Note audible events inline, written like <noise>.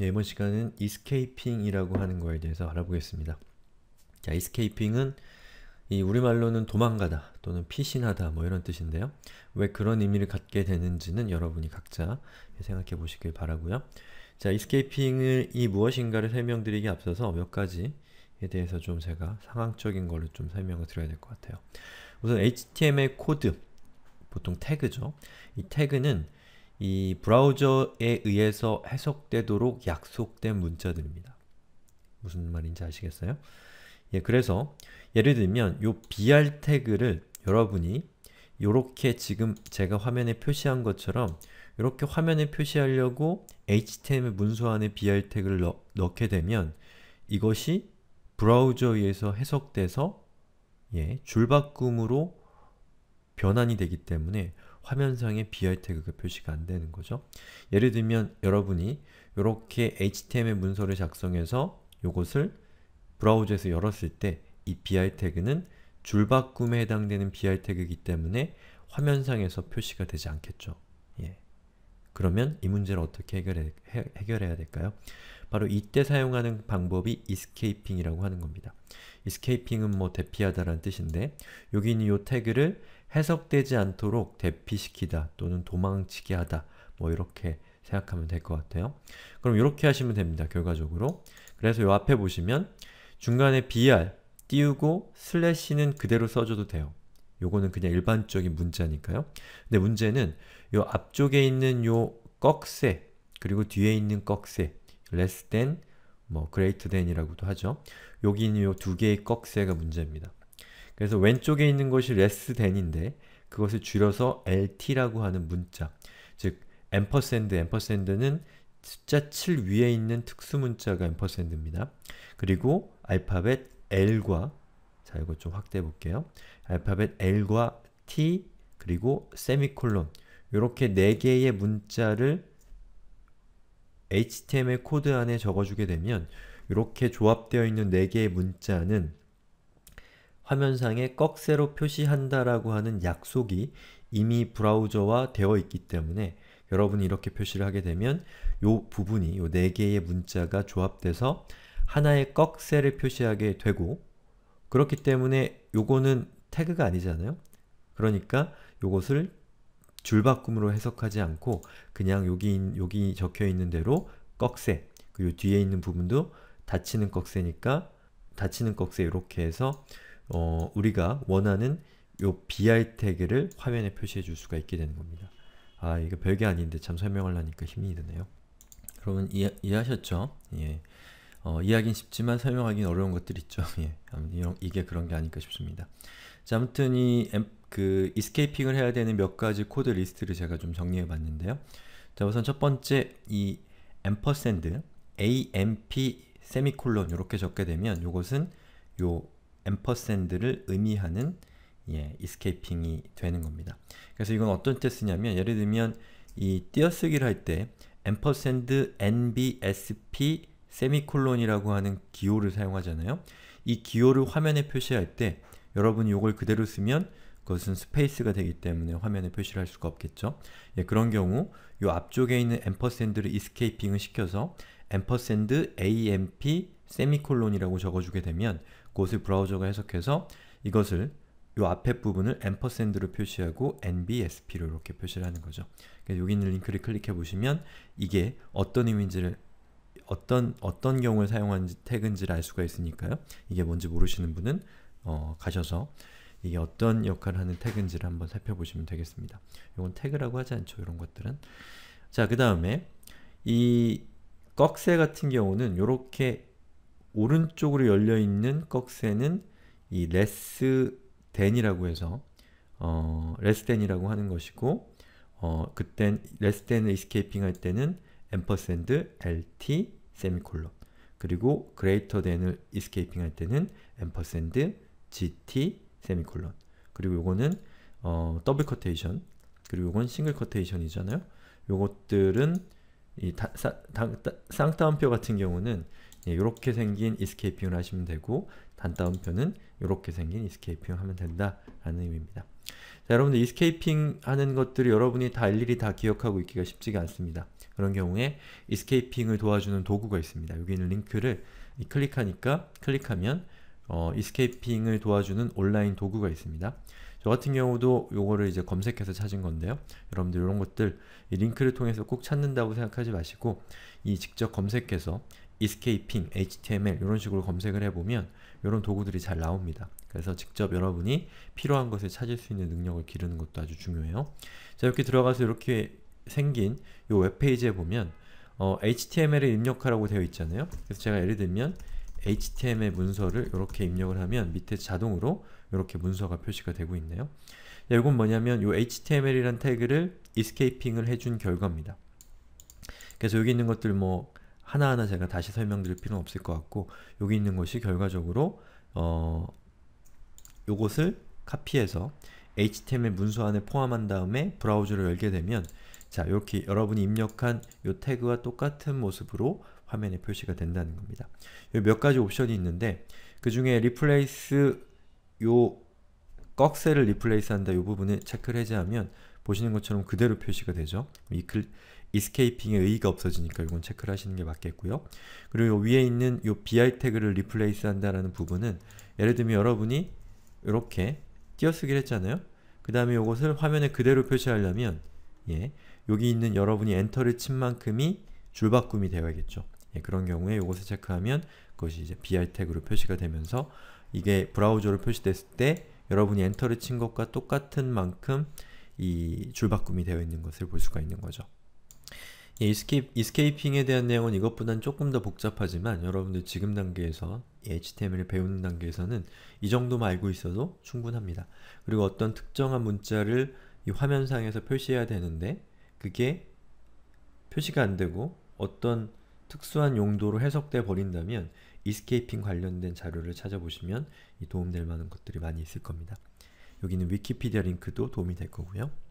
네, 이번 시간은 이스케이핑이라고 하는 거에 대해서 알아보겠습니다. 자, 이스케이핑은 이 우리말로는 도망가다 또는 피신하다 뭐 이런 뜻인데요. 왜 그런 의미를 갖게 되는지는 여러분이 각자 생각해 보시길 바라고요. 자, 이스케이핑을 이 무엇인가를 설명드리기 앞서서 몇 가지에 대해서 좀 제가 상황적인 걸로 좀 설명을 드려야 될 것 같아요. 우선 HTML 코드, 보통 태그죠. 이 태그는 이 브라우저에 의해서 해석되도록 약속된 문자들입니다. 무슨 말인지 아시겠어요? 예, 그래서 예를 들면 요 br 태그를 여러분이 요렇게 지금 제가 화면에 표시한 것처럼 이렇게 화면에 표시하려고 html 문서 안에 br 태그를 넣, 넣게 되면 이것이 브라우저에서 해석돼서 예, 줄바꿈으로 변환이 되기 때문에 화면상에 BR 태그가 표시가 안 되는 거죠. 예를 들면 여러분이 이렇게 HTML 문서를 작성해서 이것을 브라우저에서 열었을 때 이 BR 태그는 줄바꿈에 해당되는 BR 태그이기 때문에 화면상에서 표시가 되지 않겠죠. 예. 그러면 이 문제를 어떻게 해결해, 해결해야 될까요? 바로 이때 사용하는 방법이 escaping이라고 하는 겁니다. escaping은 뭐 대피하다라는 뜻인데 여기 있는 이 태그를 해석되지 않도록 대피시키다 또는 도망치게 하다 뭐 이렇게 생각하면 될 것 같아요. 그럼 이렇게 하시면 됩니다. 결과적으로. 그래서 요 앞에 보시면 중간에 br 띄우고 슬래시는 그대로 써줘도 돼요. 요거는 그냥 일반적인 문자니까요. 근데 문제는 요 앞쪽에 있는 요 꺽쇠 그리고 뒤에 있는 꺽쇠 less than 뭐 greater than이라고도 하죠. 여기 있는 요 두 개의 꺽쇠가 문제입니다. 그래서 왼쪽에 있는 것이 less than인데 그것을 줄여서 lt라고 하는 문자 즉 앰퍼센드, 앰퍼센드는 숫자 7 위에 있는 특수 문자가 앰퍼센드입니다. 그리고 알파벳 L과 자, 이거 좀 확대해 볼게요. 알파벳 L과 T 그리고 세미콜론 이렇게 네 개의 문자를 HTML 코드 안에 적어주게 되면 이렇게 조합되어 있는 네 개의 문자는 화면상에 꺽쇠로 표시한다라고 하는 약속이 이미 브라우저와 되어 있기 때문에 여러분이 이렇게 표시를 하게 되면 요 부분이 요네 개의 문자가 조합돼서 하나의 꺽쇠를 표시하게 되고 그렇기 때문에 요거는 태그가 아니잖아요? 그러니까 요것을 줄바꿈으로 해석하지 않고 그냥 여기, 여기 적혀있는 대로 꺽쇠 그리고 뒤에 있는 부분도 닫히는 꺽쇠니까 닫히는 꺽쇠 이렇게 해서 어, 우리가 원하는 요 BR 태그를 화면에 표시해 줄 수가 있게 되는 겁니다. 아 이거 별게 아닌데 참 설명하려니까 힘이 드네요. 여러분 이해, 이해하셨죠? 예. 어, 이야기는 쉽지만 설명하기는 어려운 것들이 있죠. <laughs> 예. 이런, 이게 그런 게 아닐까 싶습니다. 자, 아무튼 이, 그, 이스케이핑을 해야 되는 몇 가지 코드 리스트를 제가 좀 정리해 봤는데요. 자, 우선 첫 번째, 이 앰퍼샌드, amp 세미콜론 이렇게 적게 되면 이것은 요 앰퍼샌드를 의미하는 예, 이스케이핑이 되는 겁니다. 그래서 이건 어떤 때 쓰냐면 예를 들면 이 띄어쓰기를 할때 앰퍼샌드 nbsp 세미콜론이라고 하는 기호를 사용하잖아요. 이 기호를 화면에 표시할 때 여러분이 이걸 그대로 쓰면 그것은 스페이스가 되기 때문에 화면에 표시를 할 수가 없겠죠. 예, 그런 경우 이 앞쪽에 있는 앰퍼센드를 이스케이핑을 시켜서 앰퍼센드 amp 세미콜론이라고 적어주게 되면 그것을 브라우저가 해석해서 이것을 이 앞에 부분을 앰퍼센드로 표시하고 nbsp로 이렇게 표시를 하는 거죠. 여기 있는 링크를 클릭해 보시면 이게 어떤 의미인지를 어떤 어떤 경우에 사용한 태그인지를 알 수가 있으니까요. 이게 뭔지 모르시는 분은 어, 가셔서 이게 어떤 역할을 하는 태그인지를 한번 살펴보시면 되겠습니다. 이건 태그라고 하지 않죠, 이런 것들은. 자, 그 다음에 이 꺽쇠 같은 경우는 이렇게 오른쪽으로 열려있는 꺽쇠는 이 레스덴이라고 해서 어, 레스덴이라고 하는 것이고 어, 그땐 레스덴을 이스케이핑 할 때는 앰퍼센드 lt 세미콜론 그리고 greater than을 escaping 할 때는 ampersand gt 세미콜론 그리고 요거는 어, 더블 커테이션 그리고 요건 싱글 커테이션이잖아요 요것들은 이 다, 사, 다, 다, 쌍따옴표 같은 경우는 이렇게 예, 생긴 escaping을 하시면 되고 단따옴표는 이렇게 생긴 escaping 하면 된다라는 의미입니다. 자, 여러분들 이스케이핑 하는 것들을 여러분이 다 일일이 다 기억하고 있기가 쉽지가 않습니다. 그런 경우에 이스케이핑을 도와주는 도구가 있습니다. 여기 있는 링크를 클릭하니까 클릭하면 어, 이스케이핑을 도와주는 온라인 도구가 있습니다. 저 같은 경우도 요거를 이제 검색해서 찾은 건데요. 여러분들 이런 것들 링크를 통해서 꼭 찾는다고 생각하지 마시고 이 직접 검색해서 escaping, html 이런 식으로 검색을 해보면 이런 도구들이 잘 나옵니다. 그래서 직접 여러분이 필요한 것을 찾을 수 있는 능력을 기르는 것도 아주 중요해요. 자 이렇게 들어가서 이렇게 생긴 이 웹페이지에 보면 어, HTML을 입력하라고 되어 있잖아요. 그래서 제가 예를 들면 HTML 문서를 이렇게 입력을 하면 밑에 자동으로 이렇게 문서가 표시가 되고 있네요. 자, 이건 뭐냐면 이 HTML이란 태그를 escaping을 해준 결과입니다. 그래서 여기 있는 것들 뭐 하나하나 제가 다시 설명드릴 필요는 없을 것 같고 여기 있는 것이 결과적으로 어 요것을 카피해서 HTML 문서 안에 포함한 다음에 브라우저를 열게 되면 자 이렇게 여러분이 입력한 요 태그와 똑같은 모습으로 화면에 표시가 된다는 겁니다. 몇 가지 옵션이 있는데 그 중에 r 리플레이스 요 꺽쇠를 replace 한다 요 부분을 체크를 해제하면 보시는 것처럼 그대로 표시가 되죠. 이, 클, 이스케이핑에 의의가 없어지니까 이건 체크를 하시는 게 맞겠고요. 그리고 위에 있는 이 bi 태그를 리플레이스 한다라는 부분은 예를 들면 여러분이 이렇게 띄어쓰기를 했잖아요. 그 다음에 이것을 화면에 그대로 표시하려면 예, 여기 있는 여러분이 엔터를 친 만큼이 줄바꿈이 되어야겠죠. 예, 그런 경우에 이것을 체크하면 그것이 이제 bi 태그로 표시가 되면서 이게 브라우저로 표시됐을 때 여러분이 엔터를 친 것과 똑같은 만큼 이 줄바꿈이 되어 있는 것을 볼 수가 있는 거죠. 예, 이스케이, 이스케이핑에 대한 내용은 이것보단 조금 더 복잡하지만 여러분들 지금 단계에서 예, HTML을 배우는 단계에서는 이 정도만 알고 있어도 충분합니다. 그리고 어떤 특정한 문자를 이 화면상에서 표시해야 되는데 그게 표시가 안되고 어떤 특수한 용도로 해석돼 버린다면 이스케이핑 관련된 자료를 찾아보시면 도움될 만한 것들이 많이 있을 겁니다. 여기는 위키피디아 링크도 도움이 될 거고요.